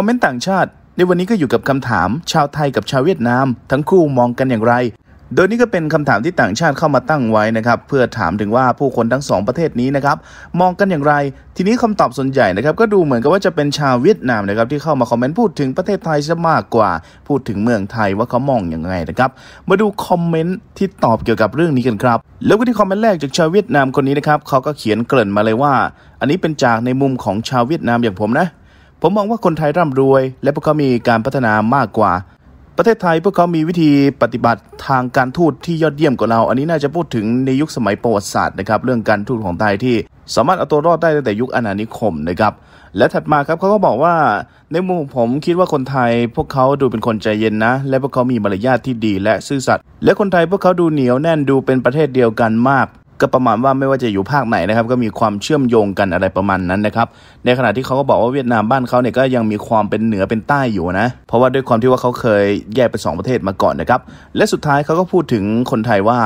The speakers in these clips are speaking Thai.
คอมเมนต์ต่างชาติ ในวันนี้ก็อยู่กับคำถามชาวไทยกับชาวเวียดนาม ทั้งคู่มองกันอย่างไร โดยนี่ก็เป็นคำถามที่ต่างชาติเข้ามาตั้งไว้นะครับเพื่อถามถึงว่าผู้คนทั้งสองประเทศนี้นะครับมองกันอย่างไร ทีนี้คำตอบส่วนใหญ่นะครับ ก็ดูเหมือนกับว่าจะเป็นชาวเวียดนามนะครับที่เข้ามาคอมเมนต์พูดถึงประเทศไทยซะมากกว่า พูดถึงเมืองไทยว่าเขามองอย่างไรนะครับ มาดูคอมเมนต์ที่ตอบเกี่ยวกับเรื่องนี้กันครับ แล้วก็ที่คอมเมนต์แรกจากชาวเวียดนามคนนี้นะครับเขาก็เขียนเกริ่นมาเลยว่า อันนี้เป็นจากในมุมของชาวเวียดนามอย่างผมนะผมมองว่าคนไทยร่ำรวย และพวกเขามีการพัฒนามากกว่า ประเทศไทยพวกเขามีวิธีปฏิบัติทางการทูตที่ยอดเยี่ยมกว่าเรา อันนี้น่าจะพูดถึงในยุคสมัยประวัติศาสตร์นะครับ เรื่องการทูตของไทยที่ สามารถเอาตัวรอดได้ตั้งแต่ยุคอาณานิคมนะครับ และถัดมาครับเขาก็บอกว่า ในมุมผมคิดว่าคนไทย พวกเขาดูเป็นคนใจเย็นนะ และพวกเขามีมารยาทที่ดีและซื่อสัตย์และคนไทยพวกเขาดูเหนียวแน่นดูเป็นประเทศเดียวกันมากก็ประมาณว่าไม่ว่าจะอยู่ภาคไหนนะครับก็มีความเชื่อมโยงกันอะไรประมาณนั้นนะครับในขณะที่เขาก็บอกว่าเวียดนามบ้านเขาเนี่ยก็ยังมีความเป็นเหนือเป็นใต้อยู่นะเพราะว่าด้วยความที่ว่าเขาเคยแยกเป็นสประเทศมาก่อนนะครับ และสุดท้ายเขาก็พูดถึงคนไทยว่า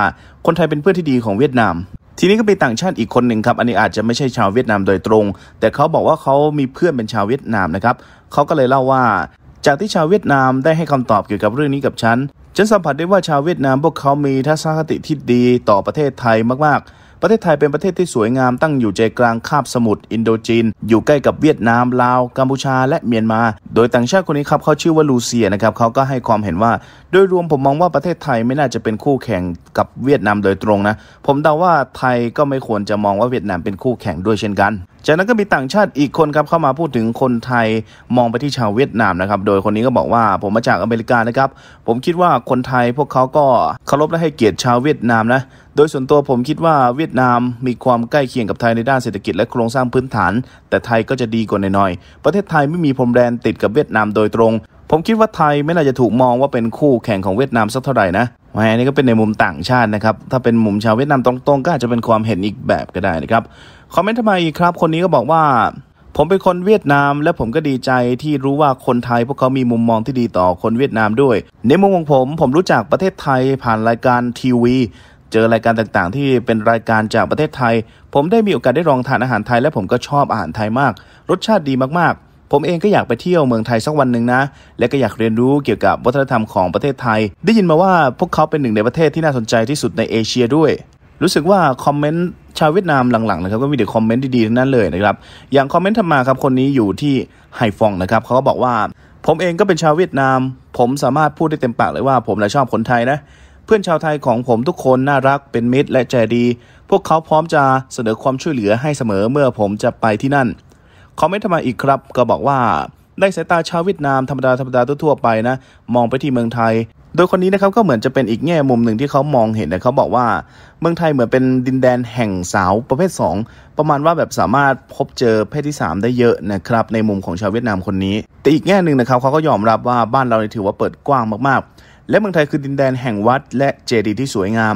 คนไทยเป็นเพื่อนที่ดีของเวียดนาม ทีนี้ก็เป็นต่างชาติอีกคนหนึ่งครับอันนี้อาจจะไม่ใช่ชาวเวียดนามโดยตรง แต่เขาบอกว่าเขามีเพื่อนเป็นชาวเวียดนามนะครับเขาก็เลยเล่าว่า จากที่ชาวเวียดนามได้ให้คำตอบเกี่ยวกับเรื่องนี้กับฉันฉันสัมผัสได้ว่าชาวเวียดนามพวกเขามีทัศนคติที่ดีต่อประเทศไทยมากๆประเทศไทยเป็นประเทศที่สวยงามตั้งอยู่ใจกลางคาบสมุทรอินโดจีน อยู่ใกล้กับเวียดนามลาวกัมพูชาและเมียนมา โดยต่างชาติคนนี้ครับเขาชื่อว่าลูเซียนะครับเขาก็ให้ความเห็นว่าโดยรวมผมมองว่าประเทศไทยไม่น่าจะเป็นคู่แข่งกับเวียดนามโดยตรงนะผมเดาว่าไทยก็ไม่ควรจะมองว่าเวียดนามเป็นคู่แข่งด้วยเช่นกันจากนั้นก็มีต่างชาติอีกคนครับเข้ามาพูดถึงคนไทยมองไปที่ชาวเวียดนามนะครับโดยคนนี้ก็บอกว่าผมมาจากอเมริกานะครับ ผมคิดว่าคนไทยพวกเขาก็เคารพและให้เกียรติชาวเวียดนามนะโดยส่วนตัวผมคิดว่าเวียดนามมีความใกล้เคียงกับไทย ในด้านเศรษฐกิจและโครงสร้างพื้นฐาน แต่ไทยก็จะดีกว่าน่อยๆประเทศไทยไม่มีพรมแดนติดกับเวียดนามโดยตรง ผมคิดว่าไทยไม่น่าจะถูกมองว่าเป็นคู่แข่งของเวียดนามสักเท่าไหร่นะแหมนี่ก็เป็นในมุมต่างชาตินะครับถ้าเป็นมุมชาวเวียดนามตรงๆก็อาจจะเป็นความเห็นอีกแบบก็ได้นะครับคอมเมนต์ทำไมครับคนนี้ก็บอกว่า ผมเป็นคนเวียดนาม และผมก็ดีใจที่รู้ว่าคนไทยพวกเขามีมุมมองที่ดีต่อคนเวียดนามด้วย ในมุมของผม ผมรู้จักประเทศไทยผ่านรายการทีวีเจอรายการต่างๆที่เป็นรายการจากประเทศไทย ผมได้มีโอกาสได้ลองทานอาหารไทย และผมก็ชอบอาหารไทยมาก รสชาติดีมากๆ ผมเองก็อยากไปเที่ยวเมืองไทยสักวันหนึ่งนะ และก็อยากเรียนรู้เกี่ยวกับวัฒนธรรมของประเทศไทย ได้ยินมาว่าพวกเขาเป็นหนึ่งในประเทศที่น่าสนใจที่สุดในเอเชียด้วย รู้สึกว่าคอมเมนต์ชาวเวียดนามหลังๆนะครับก็มีแต่คอมเมนต์ดีๆทั้งนั้นเลยนะครับ อย่างคอมเมนต์ทำมาครับคนนี้อยู่ที่ไฮฟองนะครับเขาก็บอกว่า ผมเองก็เป็นชาวเวียดนาม ผมสามารถพูดได้เต็มปากเลยว่า ผมและชอบคนไทยนะเพื่อนชาวไทยของผมทุกคนน่ารักเป็นมิตร และใจดี พวกเขาพร้อมจะเสนอความช่วยเหลือให้เสมอเมื่อผมจะไปที่นั่นคอมเมนต์มาอีกครับก็บอกว่าได้สายตาชาวเวียดนามธรรมดาธรรมดาทั่วไปนะมองไปที่เมืองไทย โดยคนนี้นะครับก็เหมือนจะเป็นอีกแง่มุมหนึ่งที่เขามองเห็นนะเขาบอกว่า เมืองไทยเหมือนเป็นดินแดนแห่งสาวประเภท 2 ประมาณว่าแบบสามารถพบเจอเพศที่3ได้เยอะนะครับในมุมของชาวเวียดนามคนนี้แต่อีกแง่หนึ่งนะครับเขาก็ยอมรับว่าบ้านเราถือว่าเปิดกว้างมากๆและเมืองไทยคือดินแดนแห่งวัดและเจดีย์ที่สวยงาม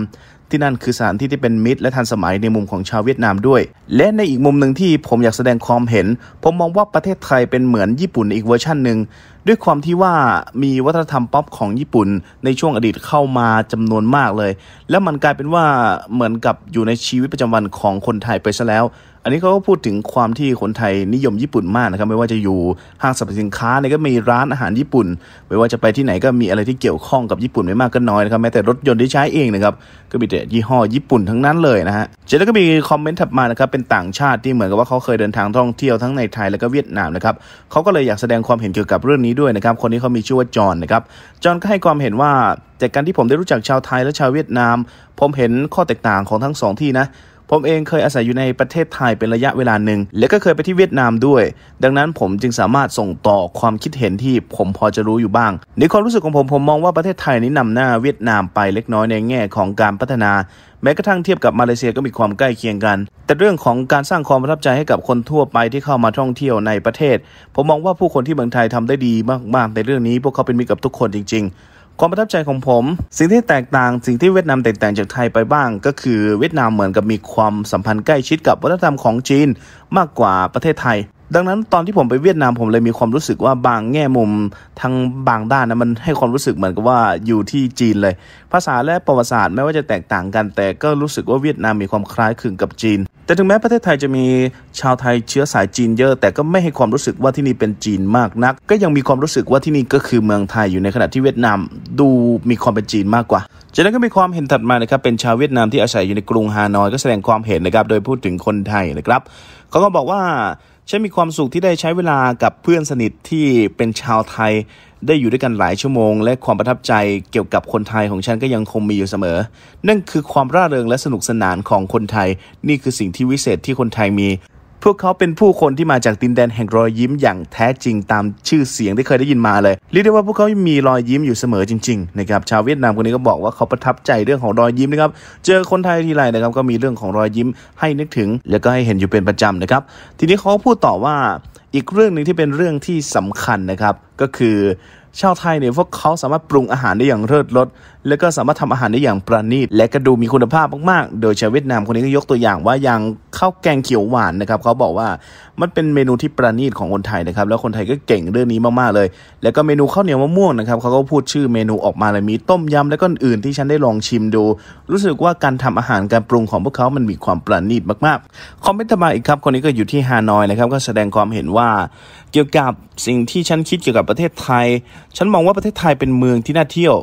ที่นั่นคือสถานที่ที่เป็นมิตรและทันสมัยในมุมของชาวเวียดนามด้วย และในอีกมุมหนึ่งที่ผมอยากแสดงความเห็น ผมมองว่าประเทศไทยเป็นเหมือนญี่ปุ่นอีกเวอร์ชันหนึ่งด้วยความที่ว่ามีวัฒนธรรมป๊อปของญี่ปุ่นในช่วงอดีตเข้ามาจำนวนมากเลย แล้วมันกลายเป็นว่าเหมือนกับอยู่ในชีวิตประจำวันของคนไทยไปซะแล้ว อันนี้เขาก็พูดถึงความที่คนไทยนิยมญี่ปุ่นมากนะครับ ไม่ว่าจะอยู่ห้างสรรพสินค้าเนี่ยก็มีร้านอาหารญี่ปุ่น ไม่ว่าจะไปที่ไหนก็มีอะไรที่เกี่ยวข้องกับญี่ปุ่นไม่มากก็น้อยนะครับ แม้แต่รถยนต์ที่ใช้เองนะครับก็มีแต่ยี่ห้อญี่ปุ่นทั้งนั้นเลยนะฮะจแล้วก็มีคอมเมนต์ถัดมานะครับ เป็นต่างชาติที่เหมือนกับว่าเขาเคยเดินทางท่องเที่ยวทั้งในไทยแล้วก็เวียดนามนะครับเขาก็เลยอยากแสดงความเห็นเกี่ยวกับเรื่องนี้ด้วยนะครับ คนนี้เขามีชื่อว่าจอห์นนะครับจอห์นก็ให้ความเห็นว่าจากการที่ผมได้รู้จักชาวไทยและชาวเวียดนาม ผมเห็นข้อแตกต่างของทั้งสองที่นะผมเองเคยอาศัยอยู่ในประเทศไทยเป็นระยะเวลาหนึ่ง และก็เคยไปที่เวียดนามด้วย ดังนั้นผมจึงสามารถส่งต่อความคิดเห็นที่ผมพอจะรู้อยู่บ้าง ในความรู้สึกของผม ผมมองว่าประเทศไทยนี้นำหน้าเวียดนามไปเล็กน้อยในแง่ของการพัฒนา แม้กระทั่งเทียบกับมาเลเซียก็มีความใกล้เคียงกัน แต่เรื่องของการสร้างความประทับใจให้กับคนทั่วไปที่เข้ามาท่องเที่ยวในประเทศ ผมมองว่าผู้คนที่เมืองไทยทำได้ดีมากๆ ในเรื่องนี้พวกเขาเป็นมิตรกับทุกคนจริง ๆความประทับใจของผม สิ่งที่แตกต่าง สิ่งที่เวียดนามแตกต่างจากไทยไปบ้าง ก็คือเวียดนามเหมือนกับมีความสัมพันธ์ใกล้ชิดกับวัฒนธรรมของจีนมากกว่าประเทศไทยดังนั้นตอนที่ผมไปเวียดนามผมเลยมีความรู้สึกว่าบางแง่มุมทางบางด้านนะมันให้ความรู้สึกเหมือนกับว่าอยู่ที่จีนเลย ภาษาและประวัติศาสตร์แม้ว่าจะแตกต่างกัน แต่ก็รู้สึกว่าเวียดนามมีความคล้ายคลึงกับจีน แต่ถึงแม้ประเทศไทยจะมีชาวไทยเชื้อสายจีนเยอะแต่ก็ไม่ให้ความรู้สึกว่าที่นี่เป็นจีนมากนัก ก็ยังมีความรู้สึกว่าที่นี่ก็คือเมืองไทยอยู่ในขณะที่เวียดนามดูมีความเป็นจีนมากกว่าจากนั้นก็มีความเห็นถัดมานะครับเป็นชาวเวียดนามที่อาศัยอยู่ในกรุงฮานอย ก็แสดงความเห็นนะครับโดยพูดถึงคนไทยนะครับเขาก็บอกว่าฉันมีความสุขที่ได้ใช้เวลากับเพื่อนสนิทที่เป็นชาวไทย ได้อยู่ด้วยกันหลายชั่วโมงและความประทับใจเกี่ยวกับคนไทยของฉันก็ยังคงมีอยู่เสมอ นั่นคือความร่าเริงและสนุกสนานของคนไทย นี่คือสิ่งที่วิเศษที่คนไทยมีพวกเขาเป็นผู้คนที่มาจากดินแดนแห่งรอยยิ้มอย่างแท้จริงตามชื่อเสียงที่เคยได้ยินมาเลยเรียกได้ว่าพวกเขา มีรอยยิ้มอยู่เสมอจริงๆนะครับชาวเวียดนามคนนี้ก็บอกว่าเขาประทับใจเรื่องของรอยยิ้มนะครับเจอคนไทยทีไรนะครับก็มีเรื่องของรอยยิ้มให้นึกถึง แล้วก็ให้เห็นอยู่เป็นประจำนะครับ ทีนี้เขาพูดต่อว่าอีกเรื่องหนึ่งที่เป็นเรื่องที่สำคัญนะครับ ก็คือชาวไทยเนี่ยพวกเขาสามารถปรุงอาหารได้อย่างเลิศรสแล้วก็สามารถทำอาหารได้อย่างประณีตและก็ดูมีคุณภาพมากๆ โดยชาวเวียดนามคนนี้ก็ยกตัวอย่างว่าอย่างข้าวแกงเขียวหวานนะครับเขาบอกว่ามันเป็นเมนูที่ประณีตของคนไทยนะครับแล้วคนไทยก็เก่งเรื่องนี้มากๆเลย แล้วก็เมนูข้าวเหนียวมะม่วงนะครับเขาก็พูดชื่อเมนูออกมาเลยมีต้มยำและก็อื่นที่ฉันได้ลองชิมดู รู้สึกว่าการทำอาหารการปรุงของพวกเขามันมีความประณีตมากๆคอมเมนต์มาอีกครับคนนี้ก็อยู่ที่ฮานอยนะครับก็แสดงความเห็นว่า เกี่ยวกับสิ่งที่ฉันคิดเกี่ยวกับประเทศไทย ฉันมองว่าประเทศไทยเป็นเมืองที่น่าเที่ยว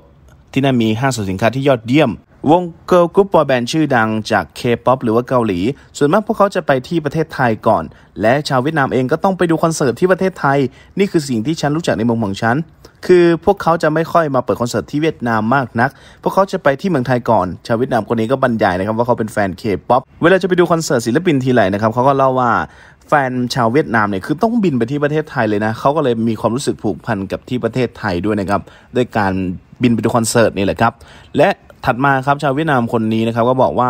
ที่นั่นมีห้างสรรพสินค้าที่ยอดเยี่ยม วงเกิร์ลกรุ๊ปบอยแบนด์ ชื่อดังจากเคป๊อปหรือว่าเกาหลี ส่วนมากพวกเขาจะไปที่ประเทศไทยก่อน และชาวเวียดนามเองก็ต้องไปดูคอนเสิร์ตที่ประเทศไทย นี่คือสิ่งที่ฉันรู้จักในมุมของฉัน คือพวกเขาจะไม่ค่อยมาเปิดคอนเสิร์ตที่เวียดนามมากนัก พวกเขาจะไปที่เมืองไทยก่อน ชาวเวียดนามคนนี้ก็บรรยายนะครับว่าเขาเป็นแฟนเคป๊อป เวลาจะไปดูคอนเสิร์ตศิลปินทีไรนะครับเขาก็เล่าว่าแฟนชาวเวียดนามเนี่ยคือต้องบินไปที่ประเทศไทยเลยนะเขาก็เลยมีความรู้สึกผูกพันกับที่ประเทศไทยด้วยนะครับด้วยการบินไปดูคอนเสิร์ตนี่แหละครับ และถัดมาครับชาวเวียดนามคนนี้นะครับ ก็บอกว่า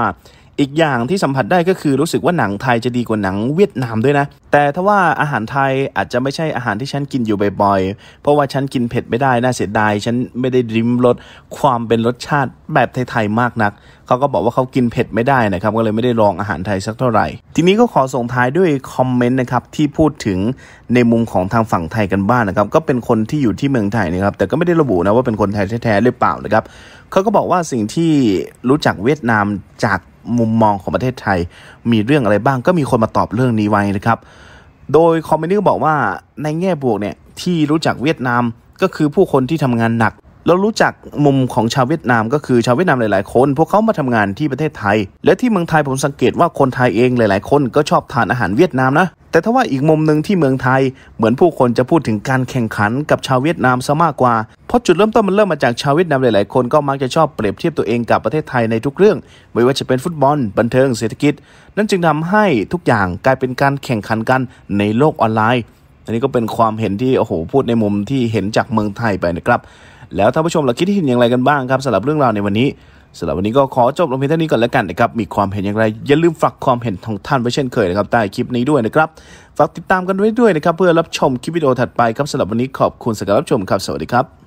อีกอย่างที่สัมผัสได้ก็คือรู้สึกว่าหนังไทยจะดีกว่าหนังเวียดนามด้วยนะ แต่ถ้าว่าอาหารไทยอาจจะไม่ใช่อาหารที่ฉันกินอยู่บ่อยๆเพราะว่าฉันกินเผ็ดไม่ได้น่าเสียดายฉันไม่ได้ริมรสความเป็นรสชาติแบบไทยๆมากนักเขาก็บอกว่าเขากินเผ็ดไม่ได้นะครับก็เลยไม่ได้ลองอาหารไทยสักเท่าไหร่ทีนี้ก็ขอส่งท้ายด้วยคอมเมนต์นะครับที่พูดถึงในมุมของทางฝั่งไทยกันบ้างนนะครับก็เป็นคนที่อยู่ที่เมืองไทยนะครับแต่ก็ไม่ได้ระบุนะว่าเป็นคนไทยแท้ๆหรือเปล่านะครับเขาก็บอกว่าสิ่งที่รู้จักเวียดนามจากมุมมองของประเทศไทย มีเรื่องอะไรบ้างก็มีคนมาตอบเรื่องนี้ไว้นะครับ โดยคอมเมนต์ก็บอกว่าในแง่บวกเนี่ย ที่รู้จักเวียดนามก็คือผู้คนที่ทำงานหนักเรารู้จักมุมของชาวเวียดนามก็คือชาวเวียดนามหลายๆ คน พวกเขามาทำงานที่ประเทศไทย และที่เมืองไทย ผมสังเกตว่าคนไทยเองหลายๆ คนก็ชอบทานอาหารเวียดนามนะแต่ถ้าว่าอีกมุมหนึ่งที่เมืองไทยเหมือนผู้คนจะพูดถึงการแข่งขันกับชาวเวียดนามซะมากกว่า เพราะจุดเริ่มต้นมันเริ่มมาจากชาวเวียดนามหลาย ๆ คนก็มักจะชอบเปรียบเทียบตัวเองกับประเทศไทยในทุกเรื่อง ไม่ว่าจะเป็นฟุตบอลบันเทิงเศรษฐกิจ นั่นจึงทำให้ทุกอย่างกลายเป็นการแข่งขันกันในโลกออนไลน์ อันนี้ก็เป็นความเห็นที่โอ้โหพูดในมุมที่เห็นจากเมืองไทยไปนะครับแล้วท่านผู้ชมเราคิดเห็นอย่างไรกันบ้างครับสำหรับเรื่องราวในวันนี้สำหรับวันนี้ก็ขอจบลงเพียงเท่านี้ก่อนแล้วกันนะครับมีความเห็นอย่างไรอย่าลืมฝากความเห็นของท่านไว้เช่นเคยนะครับใต้คลิปนี้ด้วยนะครับฝากติดตามกันไว้ด้วยนะครับเพื่อรับชมคลิปวิดีโอถัดไปครับสำหรับวันนี้ขอบคุณสำหรับรับชมครับสวัสดีครับ